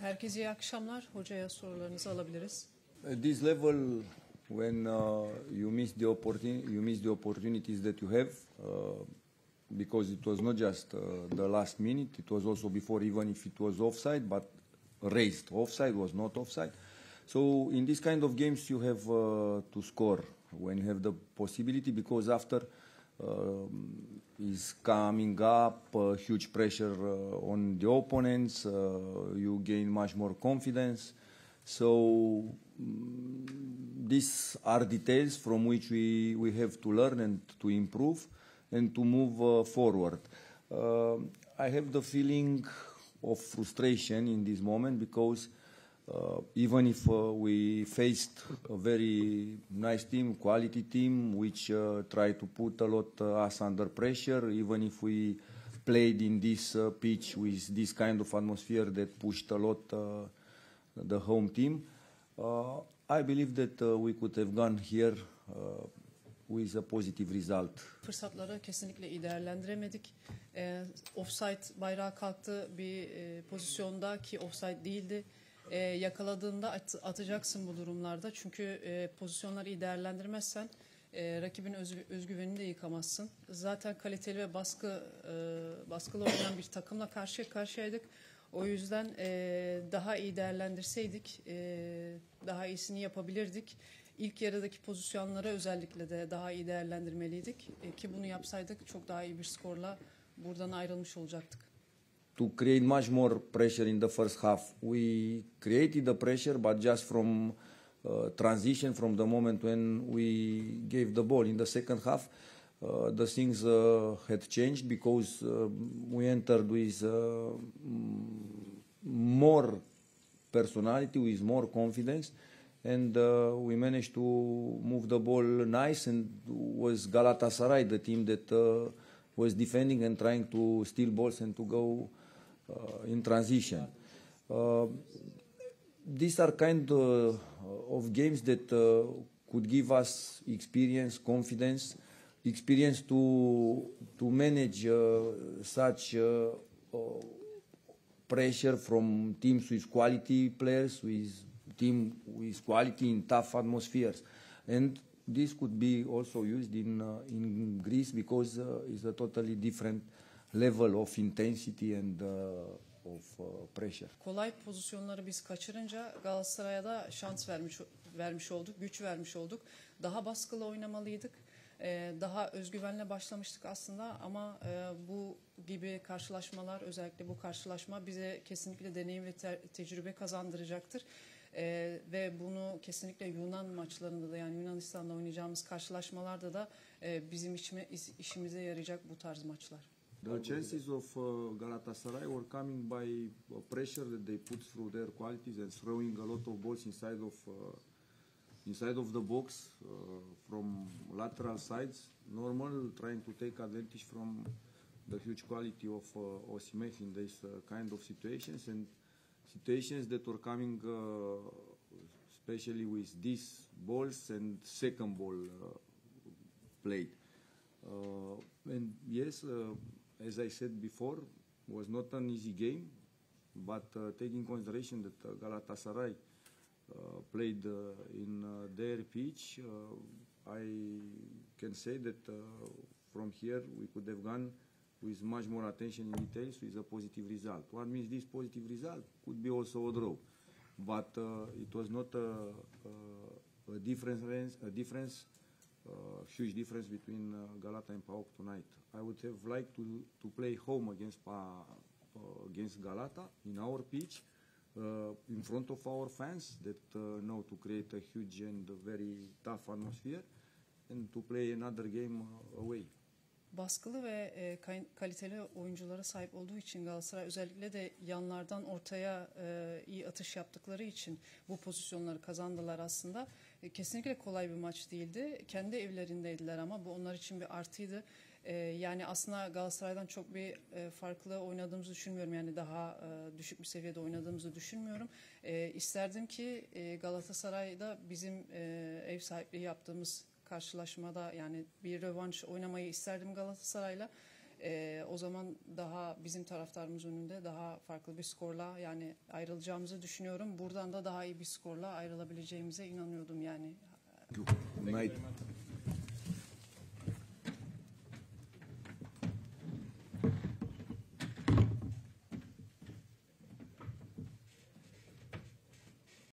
Herkese iyi akşamlar. Hocaya sorularınızı alabiliriz. At uh, this level, when uh, you miss the opportunity, you miss the opportunities that you have, uh, because it was not just uh, the last minute; it was also before, even if it was offside, but raised offside was not offside. So in this kind of games, you have uh, to score when you have the possibility, because after um, is coming up, uh, huge pressure uh, on the opponents. Uh, you gain much more confidence. So mm, these are details from which we, we have to learn and to improve and to move forward. Um, I have the feeling of frustration in this moment because uh, even if uh, we faced a very nice team, quality team, which uh, tried to put a lot uh, us under pressure, even if we played in this uh, pitch with this kind of atmosphere that pushed a lot uh, the home team, I believe that we could have gone here with a positive result. Fırsatları kesinlikle ilerlendiremedik. E, offside bayrağı kalktı bir e, pozisyonda ki offside değildi. e, yakaladığında at, atacaksın bu durumlarda. Çünkü e, pozisyonları iyi değerlendirmezsen e, rakibin öz, özgüvenini de yıkamazsın. Zaten kaliteli ve baskı e, baskılı oynayan bir takımla karşı karşıyaydık. O yüzden e, daha iyi değerlendirseydik e, daha iyisini yapabilirdik. İlk yarıdaki pozisyonlara özellikle de daha iyi değerlendirmeliydik. E, ki bunu yapsaydık çok daha iyi bir skorla buradan ayrılmış olacaktık. to create much more pressure in the first half. We created the pressure, but just from uh, transition from the moment when we gave the ball in the second half. Uh, the things uh, had changed because uh, we entered with uh, more personality, with more confidence, and uh, we managed to move the ball nice. And was Galatasaray the team that was defending and trying to steal balls and to go uh, in transition. Uh, these are kind uh, of games that could give us experience, confidence, experience to to manage such pressure from teams with quality players, with team with quality in tough atmospheres, and this could be also used in uh, in Greece because uh, it's a totally different level of intensity and uh, of uh, pressure. Kolay pozisyonları biz kaçırınca Galatasaray'a da şans vermiş vermiş olduk, güç vermiş olduk. Daha baskılı oynamalıydık. Ee, daha özgüvenle başlamıştık aslında ama e, bu gibi karşılaşmalar özellikle bu karşılaşma bize kesinlikle deneyim ve te tecrübe kazandıracaktır. Ee, ve bunu kesinlikle Yunan maçlarında da yani Yunanistan'da oynayacağımız karşılaşmalarda da e, bizim içime, işimize yarayacak bu tarz maçlar. The chances of uh, Galatasaray were coming by uh, pressure that they put through their qualities and throwing a lot of balls inside of uh, inside of the box uh, from lateral sides. Normal, trying to take advantage from the huge quality of uh, Osimhen in these uh, kind of situations and situations that were coming, uh, especially with these balls and second ball played. and yes as I said before, was not an easy game, but uh, taking consideration that uh, Galatasaray uh, played uh, in uh, their pitch, I can say that from here we could have gone with much more attention in details with a positive result. What means this positive result? Could be also a draw, but it was not a, a, a difference, a difference uh, huge difference between uh, Galata and PAOK tonight. I would have liked to, to play home against pa, uh, against Galata in our pitch, uh, in front of our fans, that uh, know to create a huge and very tough atmosphere, and to play another game uh, away. Baskılı ve e, kaliteli oyunculara sahip olduğu için Galatasaray özellikle de yanlardan ortaya e, iyi atış yaptıkları için bu pozisyonları kazandılar aslında. E, kesinlikle kolay bir maç değildi. Kendi evlerindeydiler ama bu onlar için bir artıydı. E, yani aslında Galatasaray'dan çok bir e, farklı oynadığımızı düşünmüyorum. Yani daha düşük bir seviyede oynadığımızı düşünmüyorum. İsterdim ki Galatasaray'da bizim ev sahipliği yaptığımız karşılaşmada yani bir rövanş oynamayı isterdim Galatasaray'la. E, o zaman daha bizim taraftarımız önünde daha farklı bir skorla yani ayrılacağımızı düşünüyorum. Buradan da daha iyi bir skorla ayrılabileceğimize inanıyordum yani. Good night.